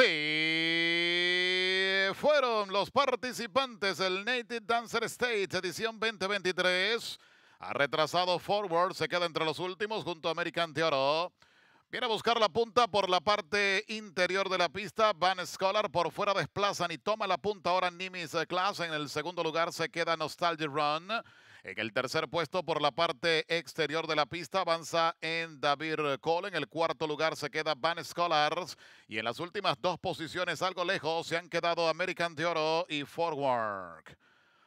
Sí, fueron los participantes del Native Dancer Stage edición 2023. Ha retrasado Forward, se queda entre los últimos junto a American Toro. Viene a buscar la punta por la parte interior de la pista. Van Scholar por fuera desplazan y toma la punta ahora Nimis Class. En el segundo lugar se queda Nostalgia Run. En el tercer puesto por la parte exterior de la pista avanza en David Cole. En el cuarto lugar se queda Van Scholars. Y en las últimas dos posiciones, algo lejos, se han quedado American de Oro y Forward.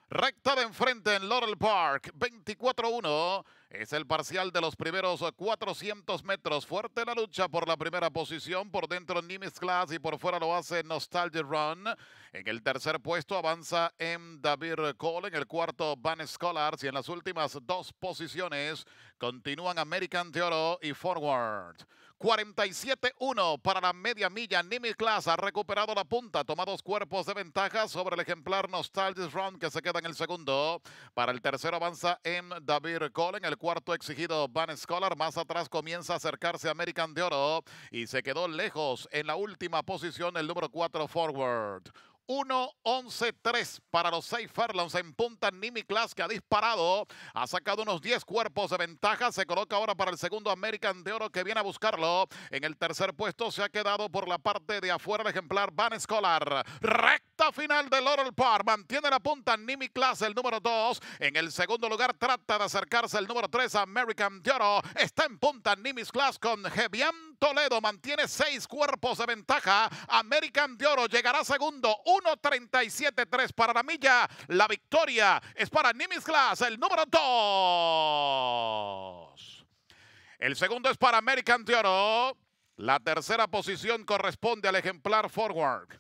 Recta de enfrente en Laurel Park, 24-1. Es el parcial de los primeros 400 metros. Fuerte la lucha por la primera posición. Por dentro Nimitz Glass y por fuera lo hace Nostalgia Run. En el tercer puesto avanza M. David Cole. En el cuarto Van Scholars. Y en las últimas dos posiciones continúan American Theoro y Forward. 47-1 para la media milla. Nimi Class ha recuperado la punta. Toma dos cuerpos de ventaja sobre el ejemplar Nostalgic Round que se queda en el segundo. Para el tercero avanza M. David Colin. El cuarto exigido Van Scholar. Más atrás comienza a acercarse American de Oro. Y se quedó lejos en la última posición el número 4 Forward. 1-11-3 para los seis furlongs en punta. Nimi Class que ha disparado, ha sacado unos 10 cuerpos de ventaja. Se coloca ahora para el segundo American de Oro que viene a buscarlo. En el tercer puesto se ha quedado por la parte de afuera el ejemplar Van Escolar final de Laurel Park. Mantiene la punta Nimi Class, el número 2. En el segundo lugar trata de acercarse el número 3, American Dioro. Está en punta Nimis Class con Jebian Toledo mantiene seis cuerpos de ventaja. American de llegará segundo. 1-37-3 para la milla. La victoria es para Nimis Class el número 2. El segundo es para American de La tercera posición corresponde al ejemplar Forward.